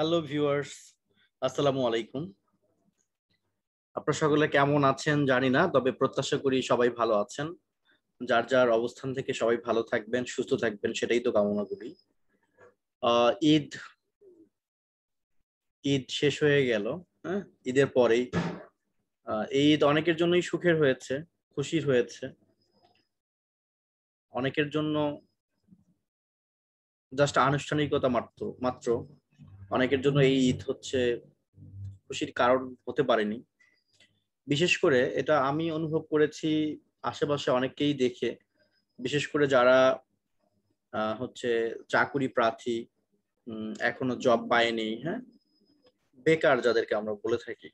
Hello viewers আসসালামু আলাইকুম আপনার সকলে কেমন আছেন জানি না তবে প্রত্যাশা করি সবাই ভালো আছেন যার যার অবস্থান থেকে সবাই ভালো থাকবেন সুস্থ থাকবেন সেটাই তো কামনা করি ঈদ ঈদ শেষ হয়ে গেল হ্যাঁ ঈদের পরেই এই ঈদ অনেকের জন্যই সুখের হয়েছে খুশির হয়েছে অনেকের জন্য জাস্ট আনুষ্ঠানিকতা মাত্র মাত্র অনেকের জন্য এই ঈদ হচ্ছে খুশির কারণ হতে পারেনি বিশেষ করে এটা আমি অনুভব করেছি আশেপাশে অনেককেই দেখে বিশেষ করে যারা হচ্ছে চাকুরি প্রার্থী এখনো জব পায়নি হ্যাঁ বেকার যাদেরকে আমরা বলে থাকি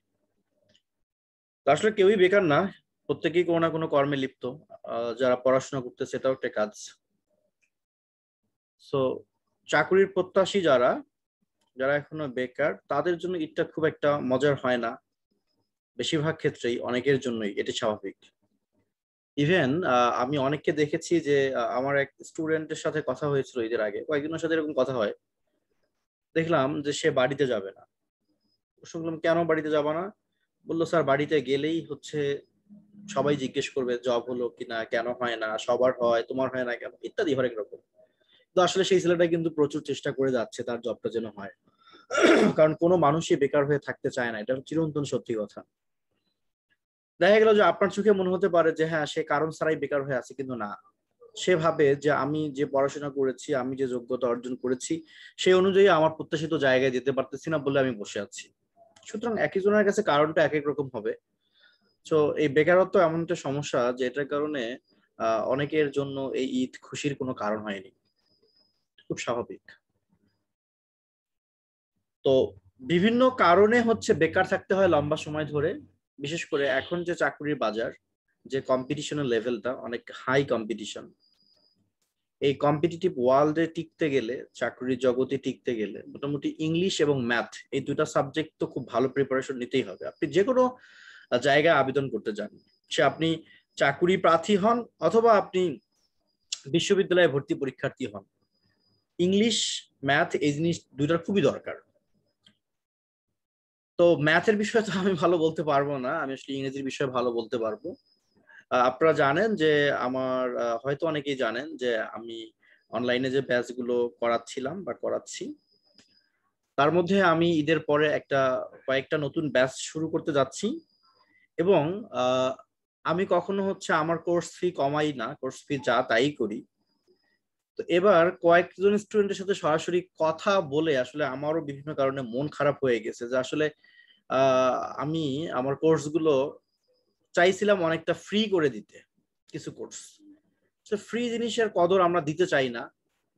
আসলে কেউই বেকার না প্রত্যেকেই কোনো না কোনো কর্মে লিপ্ত যারা পড়াশোনা করতেছে সেটাও একটা কাজ তো চাকুরির প্রত্যাশী যারা যারা এখনো বেকার তাদের জন্য ঈদটা খুব একটা মজার হয় না বেশিরভাগ ক্ষেত্রেই অনেকের জন্যই এটি স্বাভাবিক ইভেন আমি অনেককে দেখেছি যে আমার এক স্টুডেন্টের সাথে কথা হয়েছিল ঈদের আগে কয়েকজনের সাথে এরকম কথা হয় দেখলাম যে সে বাড়িতে যাবে না শুনলাম কেন বাড়িতে যাবা না বললো স্যার বাড়িতে গেলেই হচ্ছে সবাই জিজ্ঞেস করবে জব হলো কিনা কেন হয় না সবার হয় তোমার হয় না কেন ইত্যাদি হরেক রকম তো আসলে সেই ছেলেটা কিন্তু প্রচুর চেষ্টা করে যাচ্ছে তার জবটা যেন হয় কারণ কোনো মানুষই বেকার হয়ে থাকতে চায় না এটা চিরন্তন সত্যি কথা দেখা গেল যে আপনার চোখে মনে হতে পারে যে হ্যাঁ সে কারণ ছাড়াই বেকার হয়ে আছে কিন্তু না সে ভাবে যে আমি যে পড়াশোনা করেছি আমি যে যোগ্যতা অর্জন করেছি সেই অনুযায়ী আমার প্রত্যাশিত জায়গায় যেতে পারতেছি না বলে আমি বসে আছি সুতরাং একই জনের কাছে কারণটা এক এক রকম হবে তো এই বেকারত্ব এমন একটা সমস্যা যেটার কারণে অনেকের জন্য এই ঈদ খুশির কোনো কারণ হয়নি খুব স্বাভাবিক তো বিভিন্ন কারণে হচ্ছে বেকার থাকতে হয় লম্বা সময় ধরে বিশেষ করে এখন যে চাকরির বাজার যে কম্পিটিশনের লেভেলটা অনেক হাই কম্পিটিশন এই কম্পিটিটিভ ওয়ার্ল্ডে টিকতে গেলে চাকরির জগতে টিকতে গেলে মোটামুটি ইংলিশ এবং ম্যাথ এই দুটা সাবজেক্ট তো খুব ভালো প্রিপারেশন নিতেই হবে আপনি যে কোনো জায়গায় আবেদন করতে যান সে আপনি চাকুরি প্রার্থী হন অথবা আপনি বিশ্ববিদ্যালয়ে ভর্তি পরীক্ষার্থী হন ইংলিশ ম্যাথ এই জিনিস দুইটার খুবই দরকার তো ম্যাথের বিষয়ে তো আমি ভালো বলতে পারবো না আমি আসলে ইংরেজির বিষয়ে ভালো বলতে পারবো আপনারা জানেন যে আমার হয়তো অনেকেই জানেন যে আমি অনলাইনে যে ব্যাচগুলো করাচ্ছিলাম বা করাচ্ছি তার মধ্যে আমি ঈদের পরে একটা কয়েকটা নতুন ব্যাচ শুরু করতে যাচ্ছি এবং আমি কখনো হচ্ছে আমার কোর্স ফি কমাই না কোর্স ফি যা তাই করি তো এবার কয়েকজন স্টুডেন্টের সাথে সরাসরি কথা বলে আসলে আমারও বিভিন্ন কারণে মন খারাপ হয়ে গেছে যে আসলে আমি আমার কোর্সগুলো চাইছিলাম অনেকটা ফ্রি করে দিতে কিছু কোর্স তো ফ্রি জিনিসের কদর আমরা দিতে চাই না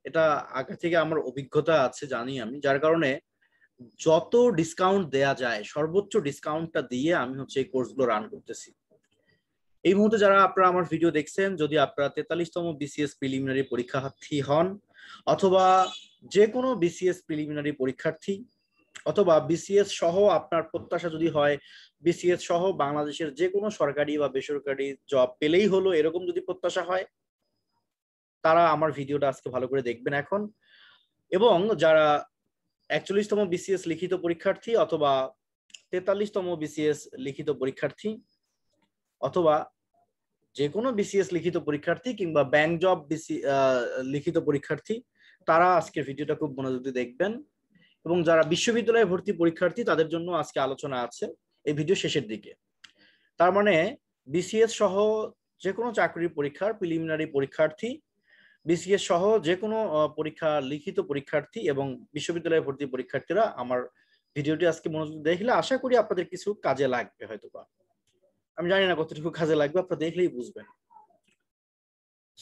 এটা আগে থেকে আমার অভিজ্ঞতা আছে জানি আমি যার কারণে যত ডিসকাউন্ট দেয়া যায় সর্বোচ্চ ডিসকাউন্টটা দিয়ে আমি হচ্ছে এই কোর্সগুলো রান করতেছি এই মুহূর্তে যারা আপনারা আমার ভিডিও দেখছেন যদি আপনারা তেতাল্লিশতম বিসিএস প্রিলিমিনারি পরীক্ষার্থী হন অথবা যে কোনো বিসিএস প্রিলিমিনারি পরীক্ষার্থী অথবা বিসিএস সহ আপনার প্রত্যাশা যদি হয় বিসিএস সহ বাংলাদেশের যে কোনো সরকারি বা বেসরকারি জব পেলেই হলো এরকম যদি প্রত্যাশা হয় তারা আমার ভিডিওটা আজকে ভালো করে দেখবেন এখন এবং যারা একচল্লিশতম বিসিএস লিখিত পরীক্ষার্থী অথবা তেতাল্লিশতম বিসিএস লিখিত পরীক্ষার্থী অথবা যে কোনো বিসিএস লিখিত পরীক্ষার্থী কিংবা ব্যাংক জব বিসি লিখিত পরীক্ষার্থী তারা আজকের ভিডিওটা খুব মনোযোগ দিয়ে দেখবেন এবং যারা বিশ্ববিদ্যালয়ে ভর্তি পরীক্ষার্থী তাদের জন্য আজকে আলোচনা আছে এই ভিডিও শেষের দিকে তার মানে বিসিএস সহ যে কোনো চাকরির পরীক্ষার প্রিলিমিনারি পরীক্ষার্থী বিসিএস সহ যে কোনো পরীক্ষা লিখিত পরীক্ষার্থী এবং বিশ্ববিদ্যালয়ে ভর্তি পরীক্ষার্থীরা আমার ভিডিওটি আজকে মনোযোগ দেখলে আশা করি আপনাদের কিছু কাজে লাগবে হয়তো বা আমি জানি না কতটুকু কাজে লাগবে আপনারা দেখলেই বুঝবেন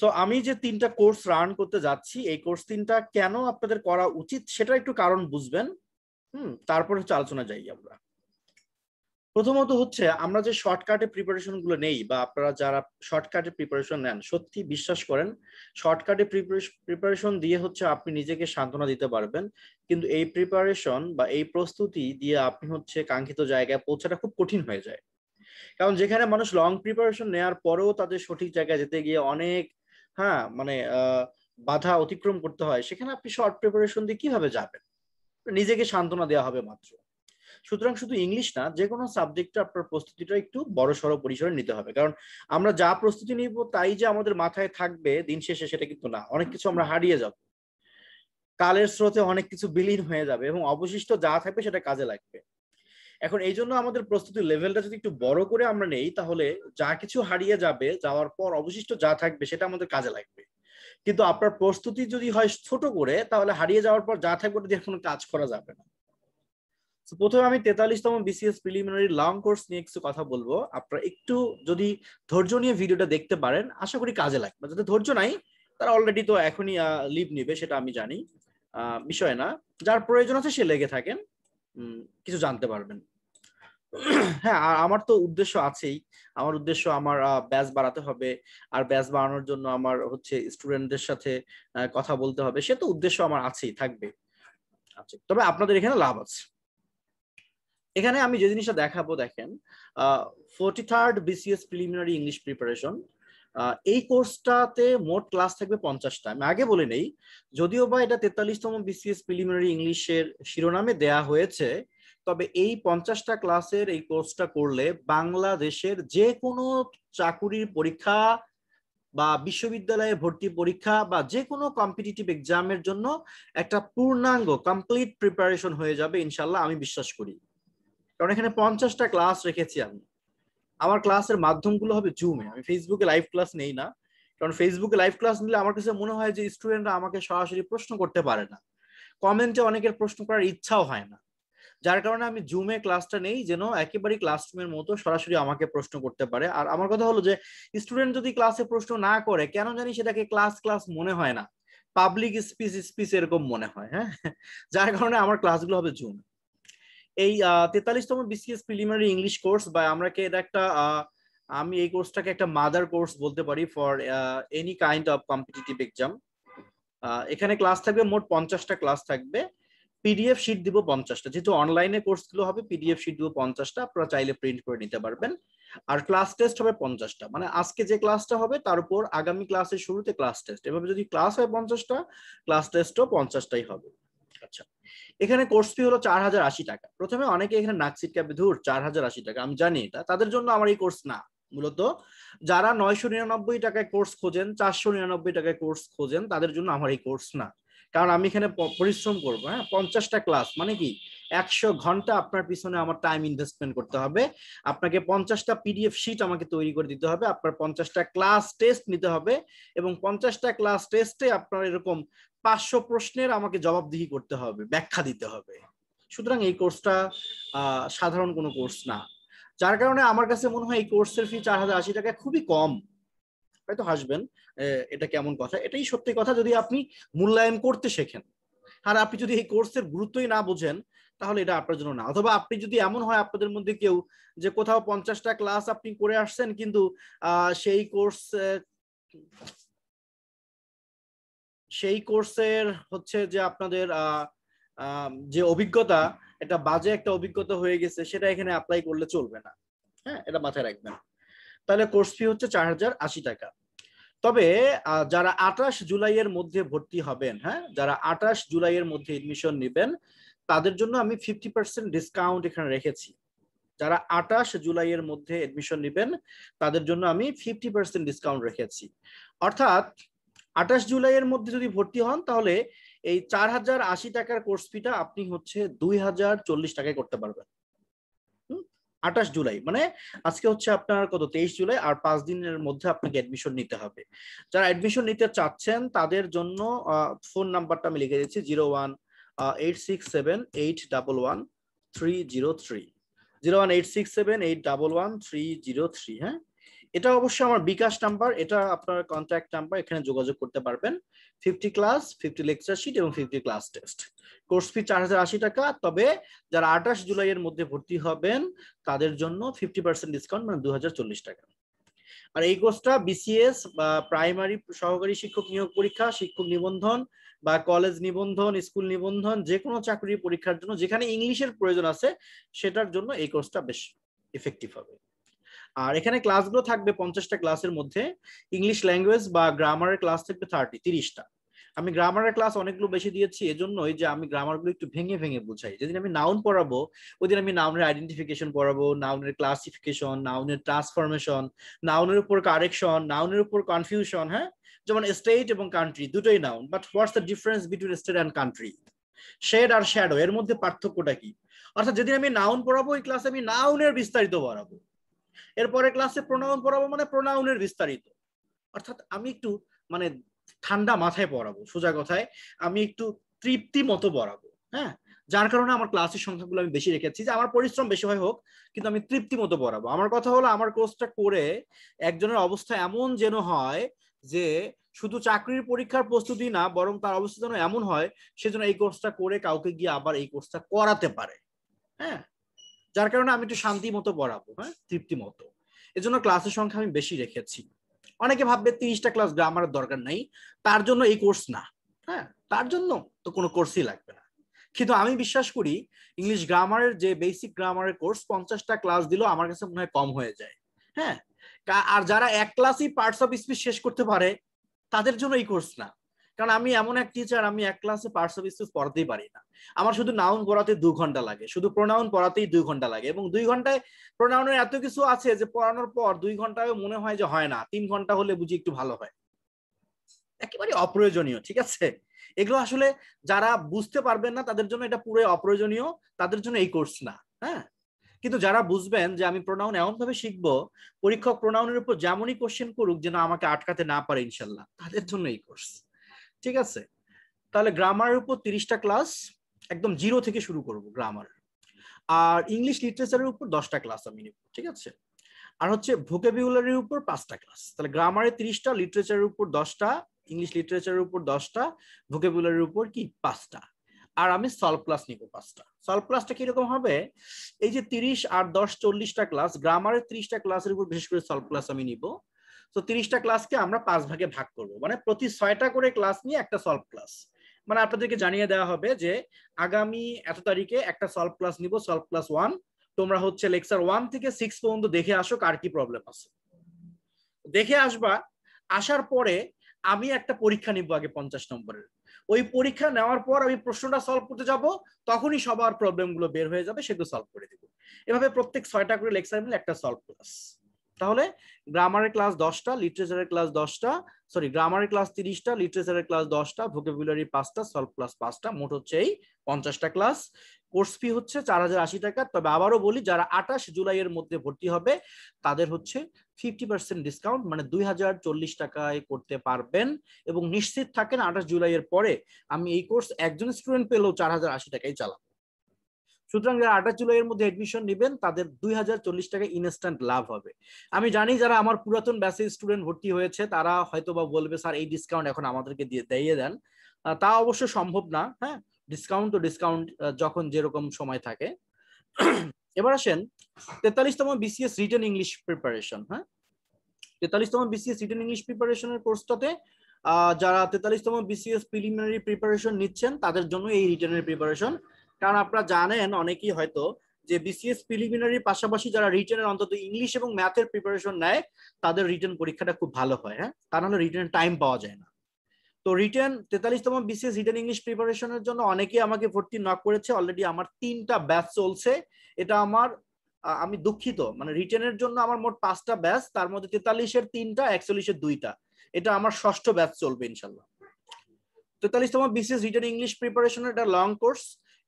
সো আমি যে তিনটা কোর্স রান করতে যাচ্ছি এই কোর্স তিনটা কেন আপনাদের করা উচিত সেটা একটু কারণ বুঝবেন হুম তারপরে হচ্ছে আলোচনা যাই আমরা প্রথমত হচ্ছে আমরা যে শর্টকাটে প্রিপারেশন গুলো নেই বা আপনারা যারা শর্টকাটে প্রিপারেশন নেন সত্যি বিশ্বাস করেন শর্টকাটে প্রিপারেশন দিয়ে হচ্ছে আপনি নিজেকে সান্ত্বনা দিতে পারবেন কিন্তু এই প্রিপারেশন বা এই প্রস্তুতি দিয়ে আপনি হচ্ছে কাঙ্ক্ষিত জায়গায় পৌঁছাটা খুব কঠিন হয়ে যায় কারণ যেখানে মানুষ লং প্রিপারেশন নেওয়ার পরেও তাদের সঠিক জায়গায় যেতে গিয়ে অনেক হ্যাঁ মানে বাধা অতিক্রম করতে হয় সেখানে আপনি শর্ট প্রিপারেশন দিয়ে কিভাবে যাবেন নিজেকে সান্ত্বনা দেওয়া হবে মাত্র সুতরাং শুধু ইংলিশ না যে কোনো সাবজেক্টে আপনার প্রস্তুতিটা একটু বড় সড়ো পরিসরে নিতে হবে কারণ আমরা যা প্রস্তুতি নিব তাই যে আমাদের মাথায় থাকবে দিন শেষে সেটা কিন্তু না অনেক কিছু আমরা হারিয়ে যাব কালের স্রোতে অনেক কিছু বিলীন হয়ে যাবে এবং অবশিষ্ট যা থাকবে সেটা কাজে লাগবে এখন এই জন্য আমাদের প্রস্তুতি লেভেলটা যদি একটু বড় করে আমরা নেই তাহলে যা কিছু হারিয়ে যাবে যাওয়ার পর অবশিষ্ট যা থাকবে সেটা আমাদের কাজে লাগবে কিন্তু আপনার প্রস্তুতি যদি হয় ছোট করে তাহলে হারিয়ে যাওয়ার পর যা থাকবে ওটা দিয়ে কোনো কাজ করা যাবে না প্রথমে আমি তেতাল্লিশতম বিসিএস প্রিলিমিনারি লং কোর্স নিয়ে কিছু কথা বলবো আপনারা একটু যদি ধৈর্য নিয়ে ভিডিওটা দেখতে পারেন আশা করি কাজে লাগবে যাতে ধৈর্য নাই তারা অলরেডি তো এখনই লিভ নিবে সেটা আমি জানি বিষয় না যার প্রয়োজন আছে সে লেগে থাকেন কিছু জানতে পারবেন হ্যাঁ আর আমার তো উদ্দেশ্য আছেই আমার উদ্দেশ্য আমার ব্যাস বাড়াতে হবে আর ব্যাস বাড়ানোর জন্য আমার হচ্ছে স্টুডেন্টদের সাথে কথা বলতে হবে সে তো উদ্দেশ্য আমার আছেই থাকবে আচ্ছা তবে আপনাদের এখানে লাভ আছে এখানে আমি যে জিনিসটা দেখাবো দেখেন forty third BCS preliminary English preparation এই কোর্সটাতে মোট ক্লাস থাকবে পঞ্চাশটা আমি আগে বলে নেই যদিও বা এটা তেতাল্লিশতম বিসিএস প্রিলিমিনারি ইংলিশের শিরোনামে দেয়া হয়েছে তবে এই পঞ্চাশটা ক্লাসের এই কোর্সটা করলে বাংলাদেশের যে কোনো চাকুরির পরীক্ষা বা বিশ্ববিদ্যালয়ে ভর্তি পরীক্ষা বা যে কোনো কম্পিটিটিভ এক্সামের জন্য একটা পূর্ণাঙ্গ কমপ্লিট প্রিপারেশন হয়ে যাবে ইনশাল্লাহ আমি বিশ্বাস করি কারণ এখানে পঞ্চাশটা ক্লাস রেখেছি আমি আমার ক্লাসের মাধ্যমগুলো হবে জুমে আমি ফেসবুকে লাইভ ক্লাস নেই না কারণ ফেসবুকে লাইভ ক্লাস নিলে আমার কাছে মনে হয় যে স্টুডেন্টরা আমাকে সরাসরি প্রশ্ন করতে পারে না কমেন্টে অনেকের প্রশ্ন করার ইচ্ছাও হয় না যার কারণে আমি জুমে ক্লাসটা নেই যেন একেবারে ক্লাসরুমের মতো সরাসরি আমাকে প্রশ্ন করতে পারে আর আমার কথা হলো যে স্টুডেন্ট যদি ক্লাসে প্রশ্ন না করে কেন জানি সেটাকে ক্লাস ক্লাস মনে হয় না পাবলিক স্পিচ স্পিচ এরকম মনে হয় হ্যাঁ যার কারণে আমার ক্লাসগুলো হবে জুমে এই তেতাল্লিশতম বিসিএস প্রিলিমিনারি ইংলিশ কোর্স বা আমরা কি এটা একটা আমি এই কোর্সটাকে একটা মাদার কোর্স বলতে পারি for any kind of competitive exam এখানে ক্লাস থাকবে মোট পঞ্চাশটা ক্লাস থাকবে পিডিএফ শিট দিব পঞ্চাশটা যেহেতু অনলাইনে কোর্সগুলো হবে পিডিএফ শিট দিব পঞ্চাশটা আপনারা চাইলে প্রিন্ট করে নিতে পারবেন আর ক্লাস টেস্ট হবে পঞ্চাশটা মানে আজকে যে ক্লাসটা হবে তার উপর আগামী ক্লাসের শুরুতে ক্লাস টেস্ট এভাবে যদি ক্লাস হয় পঞ্চাশটা ক্লাস টেস্টও পঞ্চাশটাই হবে আচ্ছা এখানে কোর্স ফি হলো চার হাজার আশি টাকা প্রথমে অনেকে এখানে নাকসিট ক্যাপে ধুর চার হাজার আশি টাকা আমি জানি এটা তাদের জন্য আমার এই কোর্স না মূলত যারা নয়শো নিরানব্বই টাকায় কোর্স খোঁজেন চারশো নিরানব্বই টাকায় কোর্স খোঁজেন তাদের জন্য আমার এই কোর্স না কারণ আমি এখানে পরিশ্রম করব হ্যাঁ পঞ্চাশটা ক্লাস মানে কি একশো ঘন্টা আপনার পিছনে আমার টাইম ইনভেস্টমেন্ট করতে হবে আপনাকে পঞ্চাশটা পিডিএফ শিট আমাকে তৈরি করে দিতে হবে আপনার পঞ্চাশটা ক্লাস টেস্ট নিতে হবে এবং পঞ্চাশটা ক্লাস টেস্টে আপনার এরকম পাঁচশো প্রশ্নের আমাকে জবাবদিহি করতে হবে ব্যাখ্যা দিতে হবে সুতরাং এই কোর্সটা সাধারণ কোনো কোর্স না যার কারণে আমার কাছে মনে হয় এই কোর্সের ফি চার হাজার আশি টাকা খুবই কম হয়তো হাসবেন এটা কেমন কথা এটাই সত্যি কথা যদি আপনি মূল্যায়ন করতে শেখেন আর আপনি যদি এই কোর্সের গুরুত্বই না বোঝেন তাহলে এটা আপনার জন্য না অথবা আপনি যদি এমন হয় আপনাদের মধ্যে কেউ যে কোথাও পঞ্চাশটা ক্লাস আপনি করে আসছেন কিন্তু সেই কোর্স সেই কোর্সের হচ্ছে যে আপনাদের যে অভিজ্ঞতা এটা বাজে একটা অভিজ্ঞতা হয়ে গেছে সেটা এখানে অ্যাপ্লাই করলে চলবে না হ্যাঁ এটা মাথায় রাখবেন তাহলে কোর্স ফি হচ্ছে চার হাজার আশি টাকা তবে যারা আঠাশ জুলাইয়ের মধ্যে ভর্তি হবেন হ্যাঁ যারা আঠাশ জুলাইয়ের মধ্যে এডমিশন নেবেন তাদের জন্য আমি ফিফটি পার্সেন্ট ডিসকাউন্ট এখানে রেখেছি যারা আঠাশ জুলাইয়ের মধ্যে এডমিশন নেবেন তাদের জন্য আমি ফিফটি পার্সেন্ট ডিসকাউন্ট রেখেছি অর্থাৎ আঠাশ জুলাইয়ের মধ্যে যদি ভর্তি হন তাহলে এই চার হাজার আশি টাকার কোর্স ফিটা আপনি হচ্ছে দুই হাজার চল্লিশ টাকায় করতে পারবেন আঠাশ জুলাই মানে আজকে হচ্ছে আপনার কত তেইশ জুলাই আর পাঁচ দিনের মধ্যে আপনাকে অ্যাডমিশন নিতে হবে যারা অ্যাডমিশন নিতে চাচ্ছেন তাদের জন্য ফোন নাম্বারটা আমি লিখে দিচ্ছি zero one eight six seven eight double one three zero three zero one eight six seven eight double one three zero three হ্যাঁ এটা অবশ্য আমার বিকাশ নাম্বার এটা আপনার কন্ট্যাক্ট নাম্বার এখানে যোগাযোগ করতে পারবেন fifty class fifty lecture sheet এবং fifty class test course fee চার হাজার আশি টাকা তবে যারা আঠাশ জুলাই এর মধ্যে ভর্তি হবেন তাদের জন্য ফিফটি পার্সেন্ট ডিসকাউন্ট মানে দু হাজার চল্লিশ টাকা আর এই কোর্সটা বিসিএস বা প্রাইমারি সহকারী শিক্ষক নিয়োগ পরীক্ষা শিক্ষক নিবন্ধন বা কলেজ নিবন্ধন স্কুল নিবন্ধন যে কোনো চাকরির পরীক্ষার জন্য যেখানে ইংলিশের প্রয়োজন আছে সেটার জন্য এই কোর্সটা বেশ ইফেক্টিভ হবে আর এখানে ক্লাসগুলো থাকবে পঞ্চাশটা ক্লাসের মধ্যে ইংলিশ ল্যাঙ্গুয়েজ বা গ্রামারের ক্লাস থাকবে থার্টি তিরিশটা আমি গ্রামারের ক্লাস অনেকগুলো বেশি দিয়েছি এজন্যই যে আমি গ্রামারগুলো একটু ভেঙে ভেঙে বুঝাই যেদিন আমি নাউন পড়াবো দিন আমি নাউনের আইডেন্টিফিকেশন পড়াবো নাউনের ক্লাসিফিকেশন নাউনের ট্রান্সফরমেশন নাউনের উপর কারেকশন নাউনের উপর কনফিউশন হ্যাঁ যেমন স্টেট এবং কান্ট্রি দুটোই noun but what's the difference between state and country shade আর শ্যাডো এর মধ্যে পার্থক্যটা কি অর্থাৎ যেদিন আমি নাউন পড়াবো ওই ক্লাসে আমি নাউনের বিস্তারিত পড়াবো এরপরে ক্লাসে প্রোনাউন পড়াবো মানে প্রোনাউনের বিস্তারিত অর্থাৎ আমি একটু মানে ঠান্ডা মাথায় পড়াবো সোজা কথায় আমি একটু তৃপ্তি মতো পড়াবো হ্যাঁ যার কারণে আমার ক্লাসের সংখ্যাগুলো আমি বেশি রেখেছি যে আমার পরিশ্রম বেশি হয় হোক কিন্তু আমি তৃপ্তি মতো পড়াবো আমার কথা হলো আমার কোর্সটা করে একজনের অবস্থা এমন যেন হয় যে শুধু চাকরির পরীক্ষার প্রস্তুতি না বরং তার অবস্থা যেন এমন হয় সেজন্য এই কোর্সটা করে কাউকে গিয়ে আবার এই কোর্সটা করাতে পারে হ্যাঁ যার কারণে আমি একটু শান্তি মতো পড়াবো হ্যাঁ তৃপ্তি মতো এজন্য ক্লাসের সংখ্যা আমি বেশি রেখেছি অনেকে ভাববে তিরিশটা ক্লাস গ্রামারের দরকার নেই তার জন্য এই কোর্স না হ্যাঁ তার জন্য তো কোনো কোর্সই লাগবে না কিন্তু আমি বিশ্বাস করি ইংলিশ গ্রামারের যে বেসিক গ্রামারের কোর্স পঞ্চাশটা ক্লাস দিল আমার কাছে মনে হয় কম হয়ে যায় হ্যাঁ আর যারা এক ক্লাসই পার্টস অফ স্পিচ শেষ করতে পারে তাদের জন্য এই কোর্স না কারণ আমি এমন এক টিচার আমি এক ক্লাসে পার্টস অফ স্পিচ পড়াতেই পারি না আমার শুধু নাউন পড়াতে দু ঘন্টা লাগে শুধু প্রোনাউন পড়াতেই দুই ঘন্টা লাগে এবং দুই ঘন্টায় প্রোনাউনের এত কিছু আছে যে পড়ানোর পর দুই ঘন্টায় মনে হয় যে হয় না তিন ঘন্টা হলে বুঝি একটু ভালো হয় একেবারে অপ্রয়োজনীয় ঠিক আছে এগুলো আসলে যারা বুঝতে পারবেন না তাদের জন্য এটা পুরো অপ্রয়োজনীয় তাদের জন্য এই কোর্স না হ্যাঁ কিন্তু যারা বুঝবেন যে আমি প্রোনাউন এমন ভাবে শিখবো পরীক্ষক প্রোনাউনের উপর যেমনই কোশ্চেন করুক যেন আমাকে আটকাতে না পারে ইনশাল্লাহ তাদের জন্য এই কোর্স ঠিক আছে তাহলে গ্রামারের উপর তিরিশটা ক্লাস একদম জিরো থেকে শুরু করব গ্রামার আর ইংলিশ লিটারেচারের উপর দশটা ক্লাস আমি নেব ঠিক আছে আর হচ্ছে ভোকেবুলারির উপর পাঁচটা ক্লাস তাহলে গ্রামারে তিরিশটা লিটারেচারের উপর দশটা ইংলিশ লিটারেচারের উপর দশটা ভোকেবুলারির উপর কি পাঁচটা আর আমি সলভ ক্লাস নিব পাঁচটা সলভ ক্লাসটা কিরকম হবে এই যে তিরিশ আর দশ চল্লিশটা ক্লাস গ্রামারের তিরিশটা ক্লাসের উপর বিশেষ করে সলভ ক্লাস আমি নিব তো তিরিশটা ক্লাসকে আমরা পাঁচ ভাগে ভাগ করব মানে প্রতি ছয়টা করে ক্লাস নিয়ে একটা সলভ ক্লাস মানে আপনাদেরকে জানিয়ে দেওয়া হবে যে আগামী এত তারিখে একটা সলভ ক্লাস নিব সলভ ক্লাস ওয়ান তোমরা হচ্ছে লেকচার ওয়ান থেকে সিক্স পর্যন্ত দেখে আসো কার কি প্রবলেম আছে দেখে আসবা আসার পরে আমি একটা পরীক্ষা নিব আগে পঞ্চাশ নম্বরের ওই পরীক্ষা নেওয়ার পর আমি প্রশ্নটা সলভ করতে যাব তখনই সবার প্রবলেমগুলো বের হয়ে যাবে সেগুলো সলভ করে দেবো এভাবে প্রত্যেক ছয়টা করে লেকচার মিলে একটা সলভ ক্লাস তাহলে গ্রামারের ক্লাস দশটা লিটারেচারের ক্লাস দশটা সরি গ্রামারের ক্লাস তিরিশটা লিটারেচারের ক্লাস দশটা ভোকেবুলারি পাঁচটা সলভ ক্লাস পাঁচটা মোট হচ্ছে এই পঞ্চাশটা ক্লাস কোর্স ফি হচ্ছে চার হাজার আশি টাকা তবে আবারও বলি যারা আঠাশ জুলাই এর মধ্যে ভর্তি হবে তাদের হচ্ছে ফিফটি পার্সেন্ট ডিসকাউন্ট মানে দুই হাজার চল্লিশ টাকায় করতে পারবেন এবং নিশ্চিত থাকেন আঠাশ জুলাই এর পরে আমি এই কোর্স একজন স্টুডেন্ট পেলেও চার হাজার আশি টাকায় চালাবো সুতরাং যারা আঠাশ জুলাইয়ের মধ্যে এডমিশন নেবেন তাদের দুই হাজার চল্লিশ টাকা ইনস্ট্যান্ট লাভ হবে আমি জানি যারা আমার পুরাতন ব্যাচে স্টুডেন্ট ভর্তি হয়েছে তারা হয়তো বা বলবে স্যার এই ডিসকাউন্ট এখন আমাদেরকে দিয়ে দিয়ে দেন তা অবশ্য সম্ভব না হ্যাঁ ডিসকাউন্ট তো ডিসকাউন্ট যখন যেরকম সময় থাকে এবার আসেন তেতাল্লিশতম বিসিএস রিটার্ন ইংলিশ প্রিপারেশন হ্যাঁ তেতাল্লিশতম বিসিএস রিটেন ইংলিশ প্রিপারেশনের কোর্সটাতে যারা তেতাল্লিশতম বিসিএস প্রিলিমিনারি প্রিপারেশন নিচ্ছেন তাদের জন্য এই রিটার্নের প্রিপারেশন কারণ আপনারা জানেন অনেকেই হয়তো যে বিসিএস প্রিলিমিনারির পাশাপাশি যারা রিটার্নের অন্তত ইংলিশ এবং ম্যাথের প্রিপারেশন নেয় তাদের রিটেন পরীক্ষাটা খুব ভালো হয় হ্যাঁ তা নাহলে রিটার্নের টাইম পাওয়া যায় না তো রিটেন তেতাল্লিশতম বিসিএস রিটেন ইংলিশ প্রিপারেশনের জন্য অনেকেই আমাকে ভর্তি নক করেছে অলরেডি আমার তিনটা ব্যাচ চলছে এটা আমার আমি দুঃখিত মানে রিটেনের জন্য আমার মোট পাঁচটা ব্যাচ তার মধ্যে তেতাল্লিশের তিনটা একচল্লিশের দুইটা এটা আমার ষষ্ঠ ব্যাচ চলবে ইনশাল্লাহ তেতাল্লিশতম বিসিএস রিটেন ইংলিশ প্রিপারেশনের একটা লং কোর্স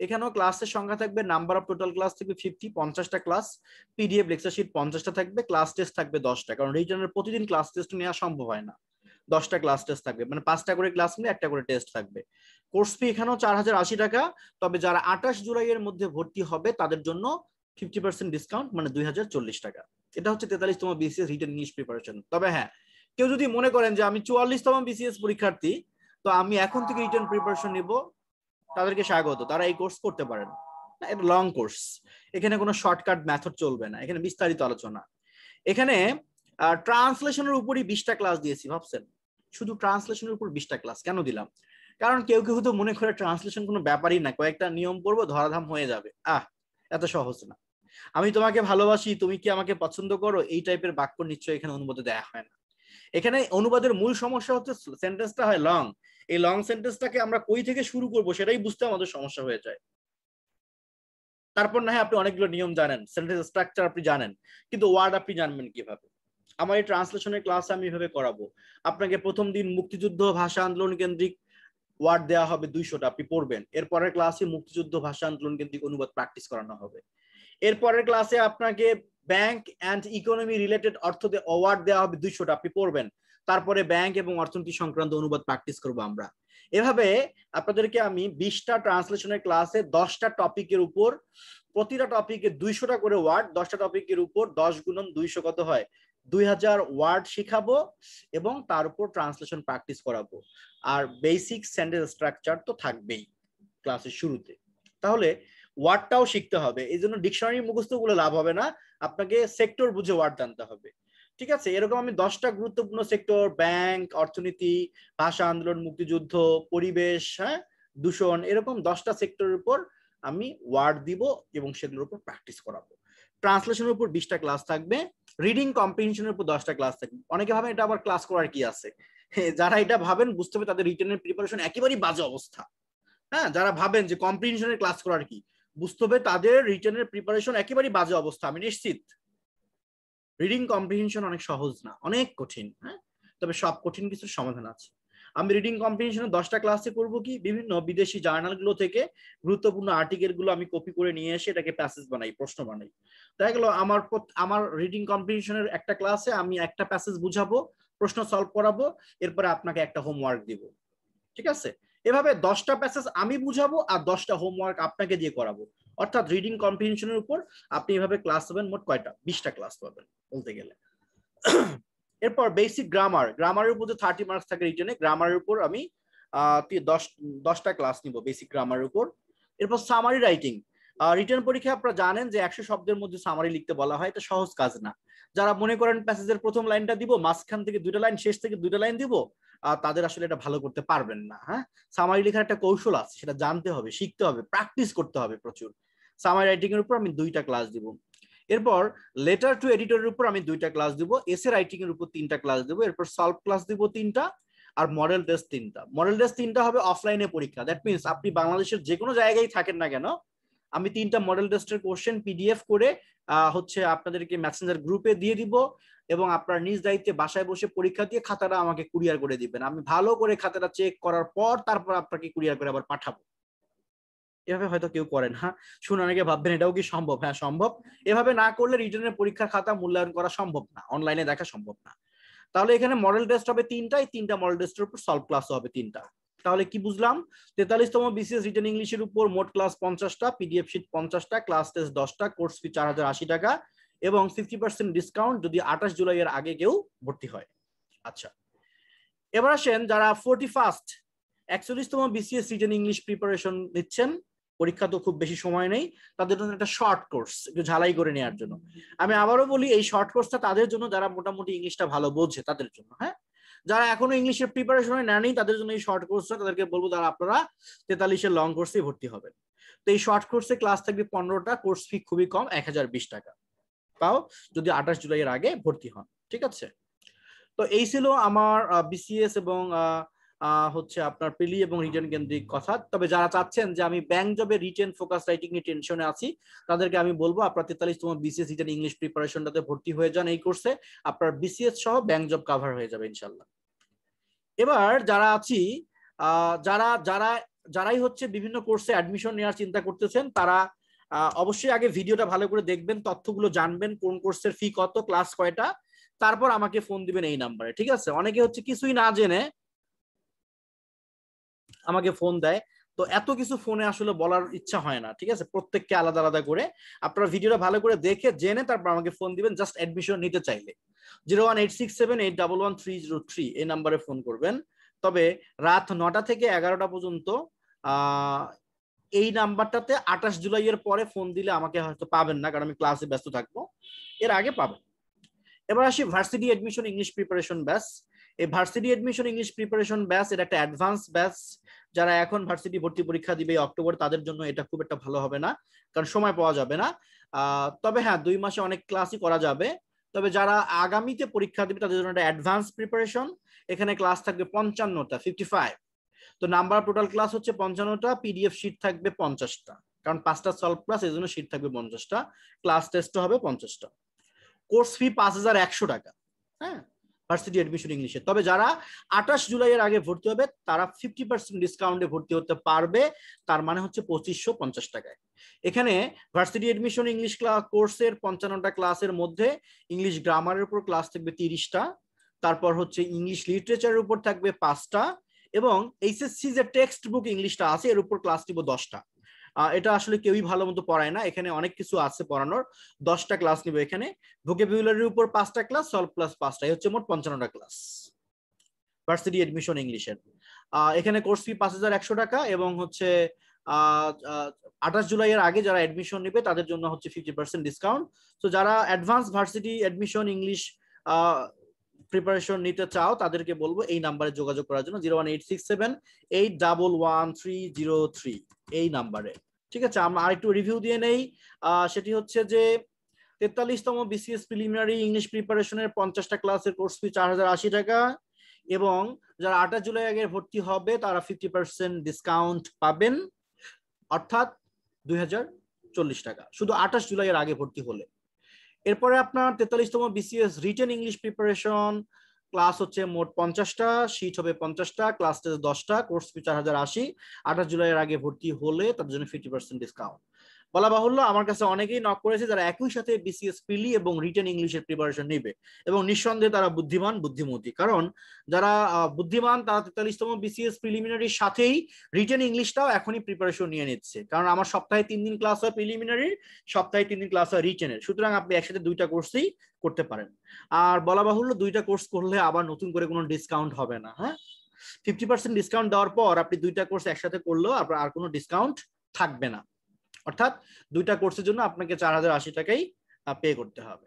এখানেও ক্লাসের সংখ্যা থাকবে নাম্বার অফ টোটাল ক্লাস থাকবে ফিফটি পঞ্চাশটা ক্লাস পিডিএফ লেকচার শিট পঞ্চাশটা থাকবে ক্লাস টেস্ট থাকবে দশটা কারণ রিটার্নের প্রতিদিন ক্লাস টেস্ট নেওয়া সম্ভব হয় না দশটা ক্লাস টেস্ট থাকবে মানে পাঁচটা করে ক্লাস নিলে একটা করে টেস্ট থাকবে কোর্স ফি এখানেও চার হাজার আশি টাকা তবে যারা আঠাশ জুলাইয়ের মধ্যে ভর্তি হবে তাদের জন্য ফিফটি পার্সেন্ট ডিসকাউন্ট মানে দুই হাজার চল্লিশ টাকা এটা হচ্ছে তেতাল্লিশ তম বিসিএস রিটার্ন ইংলিশ প্রিপারেশন তবে হ্যাঁ কেউ যদি মনে করেন যে আমি চুয়াল্লিশতম বিসিএস পরীক্ষার্থী তো আমি এখন থেকে রিটার্ন প্রিপারেশন নিব তাদেরকে স্বাগত তারা এই কোর্স করতে পারেন এটা লং কোর্স এখানে কোনো শর্টকাট মেথড চলবে না এখানে বিস্তারিত আলোচনা এখানে ট্রান্সলেশনের উপরই বিশটা ক্লাস দিয়েছি ভাবছেন শুধু ট্রান্সলেশনের উপর বিশটা ক্লাস কেন দিলাম কারণ কেউ কেউ তো মনে করে ট্রান্সলেশন কোনো ব্যাপারই না কয়েকটা নিয়ম পড়বো ধরাধাম হয়ে যাবে আহ এত সহজ না আমি তোমাকে ভালোবাসি তুমি কি আমাকে পছন্দ করো এই টাইপের বাক্য নিশ্চয় এখানে অনুবাদে দেওয়া হয় না এখানে অনুবাদের মূল সমস্যা হচ্ছে সেন্টেন্সটা হয় লং এই লং সেন্টেন্সটাকে আমরা কই থেকে শুরু করব সেটাই বুঝতে আমাদের সমস্যা হয়ে যায় তারপর না হয় আপনি অনেকগুলো নিয়ম জানেন সেন্টেন্স স্ট্রাকচার আপনি জানেন কিন্তু ওয়ার্ড আপনি জানবেন কিভাবে আমার এই ট্রান্সলেশনের ক্লাস আমি এভাবে করাবো আপনাকে প্রথম দিন মুক্তিযুদ্ধ ভাষা আন্দোলন কেন্দ্রিক ওয়ার্ড দেওয়া হবে দুইশোটা আপনি পড়বেন এরপরের ক্লাসে মুক্তিযুদ্ধ ভাষা আন্দোলন কেন্দ্রিক অনুবাদ প্র্যাকটিস করানো হবে এরপরের ক্লাসে আপনাকে ব্যাংক অ্যান্ড ইকোনমি রিলেটেড অর্থ ওয়ার্ড দেওয়া হবে দুইশোটা আপনি পড়বেন তারপরে ব্যাংক এবং অর্থনীতি সংক্রান্ত অনুবাদ প্র্যাকটিস করবো আমরা এভাবে আপনাদেরকে আমি বিশটা ট্রান্সলেশনের ক্লাসে দশটা টপিকের উপর প্রতিটা টপিকে দুইশোটা করে ওয়ার্ড দশটা টপিকের উপর দশ গুণন দুইশো কত হয় দুই হাজার ওয়ার্ড শিখাবো এবং তার উপর ট্রান্সলেশন প্র্যাকটিস করাবো আর বেসিক সেন্টেন্স স্ট্রাকচার তো থাকবেই ক্লাসের শুরুতে তাহলে ওয়ার্ডটাও শিখতে হবে এই জন্য ডিকশনারি মুখস্থ গুলো লাভ হবে না আপনাকে সেক্টর বুঝে ওয়ার্ড জানতে হবে ঠিক আছে এরকম আমি দশটা গুরুত্বপূর্ণ সেক্টর ব্যাংক অর্থনীতি ভাষা আন্দোলন মুক্তিযুদ্ধ পরিবেশ হ্যাঁ দূষণ এরকম দশটা সেক্টরের উপর আমি ওয়ার্ড দিব এবং সেগুলোর উপর প্র্যাকটিস করাবো ট্রান্সলেশনের উপর বিশটা ক্লাস থাকবে রিডিং কম্প্রিহেনশনের উপর দশটা ক্লাস থাকবে অনেকে ভাবেন এটা আবার ক্লাস করার কি আছে যারা এটা ভাবেন বুঝতে হবে তাদের রিটেনের প্রিপারেশন একেবারেই বাজে অবস্থা হ্যাঁ যারা ভাবেন যে কম্প্রিহেনশনের ক্লাস করার কি বুঝতে হবে তাদের রিটেনের প্রিপারেশন একেবারেই বাজে অবস্থা আমি নিশ্চিত রিডিং কম্প্রিহেনশন অনেক সহজ না অনেক কঠিন হ্যাঁ তবে সব কঠিন কিছু সমাধান আছে আমি রিডিং কম্পিটিশনে দশটা ক্লাসে করব কি বিভিন্ন বিদেশি জার্নালগুলো থেকে গুরুত্বপূর্ণ আর্টিকেলগুলো আমি কপি করে নিয়ে এসে এটাকে প্যাসেজ বানাই প্রশ্ন বানাই দেখা গেল আমার আমার রিডিং কম্পিটিশনের একটা ক্লাসে আমি একটা প্যাসেজ বুঝাবো প্রশ্ন সলভ করাবো এরপরে আপনাকে একটা হোমওয়ার্ক দিব ঠিক আছে এভাবে দশটা প্যাসেজ আমি বুঝাবো আর দশটা হোমওয়ার্ক আপনাকে দিয়ে করাবো অর্থাৎ রিডিং কম্প্রিহেনশনের উপর আপনি এভাবে ক্লাস পাবেন মোট কয়টা বিশটা ক্লাস পাবেন বলতে গেলে এরপর বেসিক গ্রামার গ্রামারের উপর যে থার্টি মার্কস থাকে রিটেনে গ্রামারের উপর আমি দশ দশটা ক্লাস নিব বেসিক গ্রামারের উপর এরপর সামারি রাইটিং রিটার্ন পরীক্ষায় আপনারা জানেন যে একশো শব্দের মধ্যে সামারি লিখতে বলা হয় এটা সহজ কাজ না যারা মনে করেন প্যাসেজের প্রথম লাইনটা দিব মাঝখান থেকে দুটা লাইন শেষ থেকে দুটা লাইন দিব তাদের আসলে এটা ভালো করতে পারবেন না হ্যাঁ সামারি লেখার একটা কৌশল আছে সেটা জানতে হবে শিখতে হবে প্র্যাকটিস করতে হবে প্রচুর সামার রাইটিং এর উপর আমি দুইটা ক্লাস দিব এরপর লেটার টু এডিটরের উপর আমি দুইটা ক্লাস দিব এসে রাইটিং এর উপর তিনটা ক্লাস দিব এরপর সলভ ক্লাস দিব তিনটা আর মডেল টেস্ট তিনটা মডেল টেস্ট তিনটা হবে অফলাইনে পরীক্ষা দ্যাট মিনস আপনি বাংলাদেশের যে কোনো জায়গায় থাকেন না কেন আমি তিনটা মডেল টেস্টের কোশ্চেন পিডিএফ করে হচ্ছে আপনাদেরকে মেসেঞ্জার গ্রুপে দিয়ে দিব এবং আপনার নিজ দায়িত্বে বাসায় বসে পরীক্ষা দিয়ে খাতাটা আমাকে কুরিয়ার করে দিবেন আমি ভালো করে খাতাটা চেক করার পর তারপর আপনাকে কুরিয়ার করে আবার পাঠাবো এভাবে হয়তো কেউ করে না হ্যাঁ? শুনে অনেকে ভাববেন এটাও কি সম্ভব হ্যাঁ সম্ভব এভাবে না করলে রিটার্নের পরীক্ষার খাতা মূল্যায়ন করা সম্ভব না অনলাইনে দেখা সম্ভব না তাহলে এখানে মডেল টেস্ট হবে তিনটাই তিনটা মডেল টেস্টের উপর সলভ ক্লাস হবে তিনটা তাহলে কি বুঝলাম তেতাল্লিশতম বিসিএস রিটার্ন ইংলিশের উপর মোট ক্লাস পঞ্চাশটা পিডিএফ শিট পঞ্চাশটা ক্লাস টেস্ট দশটা কোর্স ফি চার হাজার আশি টাকা এবং ফিফটি পার্সেন্ট ডিসকাউন্ট যদি আঠাশ জুলাই এর আগে কেউ ভর্তি হয় আচ্ছা এবার আসেন যারা ফোর্টি ফার্স্ট একচল্লিশতম বিসিএস রিটার্ন ইংলিশ প্রিপারেশন নিচ্ছেন পরীক্ষা তো খুব বেশি সময় নেই তাদের জন্য একটা শর্ট কোর্স একটু ঝালাই করে নেওয়ার জন্য আমি আবারও বলি এই শর্ট কোর্সটা তাদের জন্য যারা মোটামুটি ইংলিশটা ভালো বোঝে তাদের জন্য হ্যাঁ যারা এখনো ইংলিশের প্রিপারেশন নেয়নি তাদের জন্য এই শর্ট কোর্সটা তাদেরকে বলবো তারা আপনারা তেতাল্লিশের লং কোর্সে ভর্তি হবেন তো এই শর্ট কোর্সে ক্লাস থাকবে পনেরোটা কোর্স ফি খুবই কম এক হাজার বিশ টাকা তাও যদি আঠাশ জুলাইয়ের আগে ভর্তি হন ঠিক আছে তো এই ছিল আমার বিসিএস এবং আহ হচ্ছে আপনার পেলি এবং রিটেন কেন্দ্রিক কথা তবে যারা চাচ্ছেন যে আমি ব্যাংক জবে রিটেন ফোকাস রাইটিং নিয়ে টেনশনে আছি তাদেরকে আমি বলবো আপনার তেতাল্লিশ তোমার বিসিএস রিটার্ন ইংলিশ প্রিপারেশনটাতে ভর্তি হয়ে যান এই কোর্সে আপনার বিসিএস সহ ব্যাংক জব কাভার হয়ে যাবে ইনশাল্লাহ এবার যারা আছি যারা যারা যারাই হচ্ছে বিভিন্ন কোর্সে অ্যাডমিশন নেওয়ার চিন্তা করতেছেন তারা অবশ্যই আগে ভিডিওটা ভালো করে দেখবেন তথ্যগুলো জানবেন কোন কোর্সের ফি কত ক্লাস কয়টা তারপর আমাকে ফোন দিবেন এই নাম্বারে ঠিক আছে অনেকে হচ্ছে কিছুই না জেনে আমাকে ফোন দেয় তো এত কিছু ফোনে আসলে বলার ইচ্ছা হয় না ঠিক আছে প্রত্যেককে আলাদা আলাদা করে আপনারা ভিডিওটা ভালো করে দেখে জেনে তারপর আমাকে ফোন দিবেন জাস্ট অ্যাডমিশন নিতে চাইলে zero one eight six seven eight double one three zero three এই নাম্বারে ফোন করবেন তবে রাত নটা থেকে এগারোটা পর্যন্ত এই নাম্বারটাতে আঠাশ জুলাইয়ের পরে ফোন দিলে আমাকে হয়তো পাবেন না কারণ আমি ক্লাসে ব্যস্ত থাকবো এর আগে পাবেন এবার আসি ভার্সিটি অ্যাডমিশন ইংলিশ প্রিপারেশন ব্যাস এই ভার্সিটি অ্যাডমিশন ইংলিশ প্রিপারেশন ব্যাস এটা একটা অ্যাডভান্স ব্যাস যারা এখন ভার্সিটি ভর্তি পরীক্ষা দিবে অক্টোবর তাদের জন্য এটা খুব একটা ভালো হবে না কারণ সময় পাওয়া যাবে না তবে হ্যাঁ দুই মাসে অনেক ক্লাসই করা যাবে তবে যারা আগামীতে পরীক্ষা দিবে তাদের জন্য একটা অ্যাডভান্স প্রিপারেশন এখানে ক্লাস থাকবে পঞ্চান্নটা ফিফটি ফাইভ তো নাম্বার টোটাল ক্লাস হচ্ছে পঞ্চান্নটা পিডিএফ শিট থাকবে পঞ্চাশটা কারণ পাঁচটা সলভ ক্লাস এই জন্য শিট থাকবে পঞ্চাশটা ক্লাস টেস্ট হবে পঞ্চাশটা কোর্স ফি পাঁচ হাজার একশো টাকা হ্যাঁ ভার্সিটি অ্যাডমিশন ইংলিশে তবে যারা আঠাশ জুলাইয়ের আগে ভর্তি হবে তারা ফিফটি পার্সেন্ট ডিসকাউন্টে ভর্তি হতে পারবে তার মানে হচ্ছে পঁচিশশো পঞ্চাশ টাকায় এখানে ভার্সিটি অ্যাডমিশন ইংলিশ ক্লাস কোর্সের পঞ্চান্নটা ক্লাসের মধ্যে ইংলিশ গ্রামারের উপর ক্লাস থাকবে তিরিশটা তারপর হচ্ছে ইংলিশ লিটারেচারের উপর থাকবে পাঁচটা এবং এইচএসসি যে টেক্সট বুক ইংলিশটা আছে এর উপর ক্লাস দিব দশটা এটা আসলে কেউই ভালো মতো পড়ায় না এখানে অনেক কিছু আছে পড়ানোর দশটা ক্লাস নিব এখানে ভোকেবুলারির উপর পাঁচটা ক্লাস সলভ প্লাস পাঁচটা হচ্ছে মোট পঞ্চান্নটা ক্লাস ভার্সিটি এডমিশন ইংলিশের এখানে কোর্স ফি পাঁচ হাজার একশো টাকা এবং হচ্ছে আঠাশ জুলাই এর আগে যারা এডমিশন নেবে তাদের জন্য হচ্ছে ফিফটি পার্সেন্ট ডিসকাউন্ট তো যারা advance varsity admission English preparation নিতে চাও তাদেরকে বলবো এই নাম্বারে যোগাযোগ করার জন্য zero one eight six seven eight double one three zero three এই নাম্বারে ঠিক আছে আমরা আরেকটু রিভিউ দিয়ে নেই সেটি হচ্ছে যে তেতাল্লিশতম বিসিএস প্রিলিমিনারি ইংলিশ প্রিপারেশনের পঞ্চাশটা ক্লাসের কোর্স ফি চার হাজার আশি টাকা এবং যারা আঠাশ জুলাই আগে ভর্তি হবে তারা ফিফটি পার্সেন্ট ডিসকাউন্ট পাবেন অর্থাৎ দুই হাজার চল্লিশ টাকা শুধু আঠাশ জুলাইয়ের আগে ভর্তি হলে এরপরে আপনার তেতাল্লিশতম BCS written English preparation class হচ্ছে মোট পঞ্চাশটা সিট হবে পঞ্চাশটা ক্লাস টেস্ট দশটা কোর্স ফি চার হাজার আশি আঠাশ জুলাইয়ের আগে ভর্তি হলে তার জন্য ফিফটি পার্সেন্ট ডিসকাউন্ট বলা বাহুল্য আমার কাছে অনেকেই নক করেছে যারা একই সাথে বিসিএস পিলি এবং রিটেন ইংলিশের প্রিপারেশন নিবে এবং নিঃসন্দেহে তারা বুদ্ধিমান বুদ্ধিমতী কারণ যারা বুদ্ধিমান তারা তেতাল্লিশতম বিসিএস প্রিলিমিনারির সাথেই রিটেন ইংলিশটাও এখনই প্রিপারেশন নিয়ে নিচ্ছে কারণ আমার সপ্তাহে তিন দিন ক্লাস হয় প্রিলিমিনারির সপ্তাহে তিন দিন ক্লাস হয় রিটার্নের সুতরাং আপনি একসাথে দুইটা কোর্সই করতে পারেন আর বলা বাহুল্য দুইটা কোর্স করলে আবার নতুন করে কোনো ডিসকাউন্ট হবে না হ্যাঁ ফিফটি পার্সেন্ট ডিসকাউন্ট দেওয়ার পর আপনি দুইটা কোর্স একসাথে করলেও আর কোনো ডিসকাউন্ট থাকবে না অর্থাৎ দুইটা কোর্সের জন্য আপনাকে চার হাজার আশি টাকাই পে করতে হবে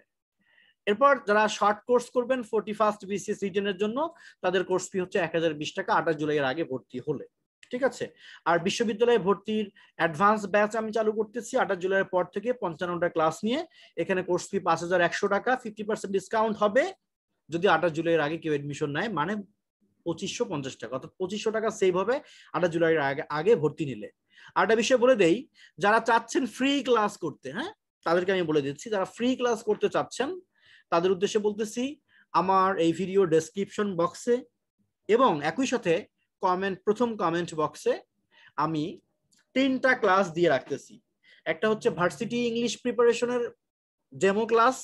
এরপর যারা শর্ট কোর্স করবেন ফোর্টি ফার্স্ট বিসিএস রিজনের জন্য তাদের কোর্স ফি হচ্ছে এক হাজার বিশ টাকা আঠাশ জুলাইয়ের আগে ভর্তি হলে ঠিক আছে আর বিশ্ববিদ্যালয়ে ভর্তির অ্যাডভান্স ব্যাচ আমি চালু করতেছি আঠাশ জুলাইয়ের পর থেকে পঞ্চান্নটা ক্লাস নিয়ে এখানে কোর্স ফি পাঁচ হাজার একশো টাকা ফিফটি পার্সেন্ট ডিসকাউন্ট হবে যদি আঠাশ জুলাইয়ের আগে কেউ এডমিশন নেয় মানে পঁচিশশো পঞ্চাশ টাকা অর্থাৎ পঁচিশশো টাকা সেভ হবে আঠাশ জুলাইয়ের আগে আগে ভর্তি নিলে আর একটা বিষয় বলে দেই যারা চাচ্ছেন ফ্রি ক্লাস করতে হ্যাঁ তাদেরকে আমি বলে দিচ্ছি যারা ফ্রি ক্লাস করতে চাচ্ছেন তাদের উদ্দেশ্যে বলতেছি আমার এই ভিডিও ডেসক্রিপশন বক্সে এবং একই সাথে কমেন্ট প্রথম কমেন্ট বক্সে আমি তিনটা ক্লাস দিয়ে রাখতেছি একটা হচ্ছে ভার্সিটি ইংলিশ প্রিপারেশনের ডেমো ক্লাস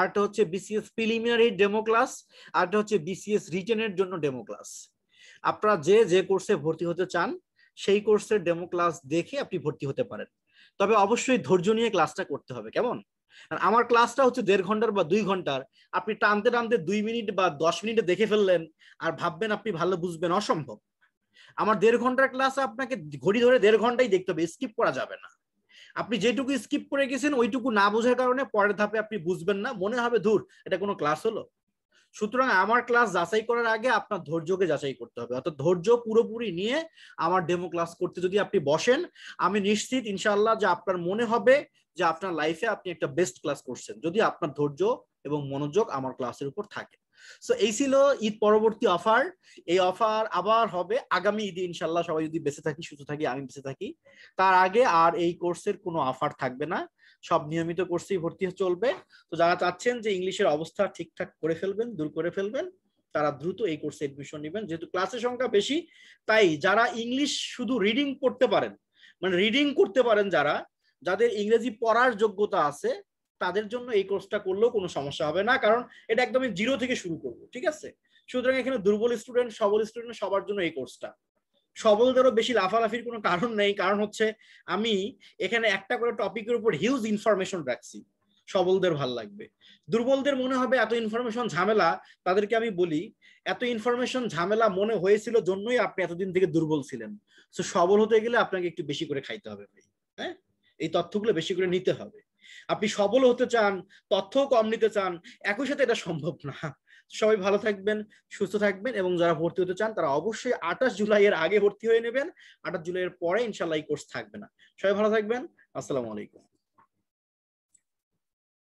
আরটা হচ্ছে বিসিএস প্রিলিমিনারি ডেমো ক্লাস আরটা হচ্ছে বিসিএস রিটেনের জন্য ডেমো ক্লাস আপনারা যে যে কোর্সে ভর্তি হতে চান সেই কোর্সের ডেমো ক্লাস দেখে আপনি ভর্তি হতে পারেন তবে অবশ্যই ধৈর্য নিয়ে ক্লাসটা করতে হবে কেমন আমার ক্লাসটা হচ্ছে দেড় ঘন্টার বা দুই ঘন্টার আপনি টানতে টানতে দুই মিনিট বা দশ মিনিটে দেখে ফেললেন আর ভাববেন আপনি ভালো বুঝবেন অসম্ভব আমার দেড় ঘন্টার ক্লাস আপনাকে ঘড়ি ধরে দেড় ঘন্টাই দেখতে হবে স্কিপ করা যাবে না আপনি যেটুকু স্কিপ করে গেছেন ওইটুকু না বোঝার কারণে পরের ধাপে আপনি বুঝবেন না মনে হবে ধুর এটা কোনো ক্লাস হলো সুতরাং আমার ক্লাস যাচাই করার আগে আপনার ধৈর্যকে যাচাই করতে হবে অর্থাৎ ধৈর্য পুরোপুরি নিয়ে আমার ডেমো ক্লাস করতে যদি আপনি বসেন আমি নিশ্চিত ইনশাল্লাহ যে আপনার মনে হবে যে আপনার লাইফে আপনি একটা বেস্ট ক্লাস করছেন যদি আপনার ধৈর্য এবং মনোযোগ আমার ক্লাসের উপর থাকে সো এই ছিল ঈদ পরবর্তী অফার এই অফার আবার হবে আগামী ঈদে ইনশাল্লাহ সবাই যদি বেঁচে থাকি সুস্থ থাকি আমি বেঁচে থাকি তার আগে আর এই কোর্সের কোনো অফার থাকবে না সব নিয়মিত কোর্সেই ভর্তি চলবে তো যারা চাচ্ছেন যে ইংলিশের অবস্থা ঠিকঠাক করে ফেলবেন দূর করে ফেলবেন তারা দ্রুত এই কোর্সে এডমিশন নেবেন যেহেতু ক্লাসের সংখ্যা বেশি তাই যারা ইংলিশ শুধু রিডিং করতে পারেন মানে রিডিং করতে পারেন যারা যাদের ইংরেজি পড়ার যোগ্যতা আছে তাদের জন্য এই কোর্সটা করলেও কোনো সমস্যা হবে না কারণ এটা একদমই জিরো থেকে শুরু করবো ঠিক আছে সুতরাং এখানে দুর্বল স্টুডেন্ট সবল স্টুডেন্ট সবার জন্য এই কোর্সটা সবলদেরও বেশি লাফালাফির কোনো কারণ নেই কারণ হচ্ছে আমি এখানে একটা করে টপিকের উপর হিউজ ইনফরমেশন রাখছি সবলদের ভাল লাগবে দুর্বলদের মনে হবে এত ইনফরমেশন ঝামেলা তাদেরকে আমি বলি এত ইনফরমেশন ঝামেলা মনে হয়েছিল জন্যই আপনি এতদিন থেকে দুর্বল ছিলেন তো সবল হতে গেলে আপনাকে একটু বেশি করে খাইতে হবে ভাই হ্যাঁ এই তথ্যগুলো বেশি করে নিতে হবে আপনি সবল হতে চান তথ্য কম নিতে চান একই সাথে এটা সম্ভব না সবাই ভালো থাকবেন সুস্থ থাকবেন এবং যারা ভর্তি হতে চান তারা অবশ্যই আঠাশ জুলাই এর আগে ভর্তি হয়ে নেবেন আঠাশ জুলাই এর পরে ইনশাল্লাহ এই কোর্স থাকবে না সবাই ভালো থাকবেন আসসালামু আলাইকুম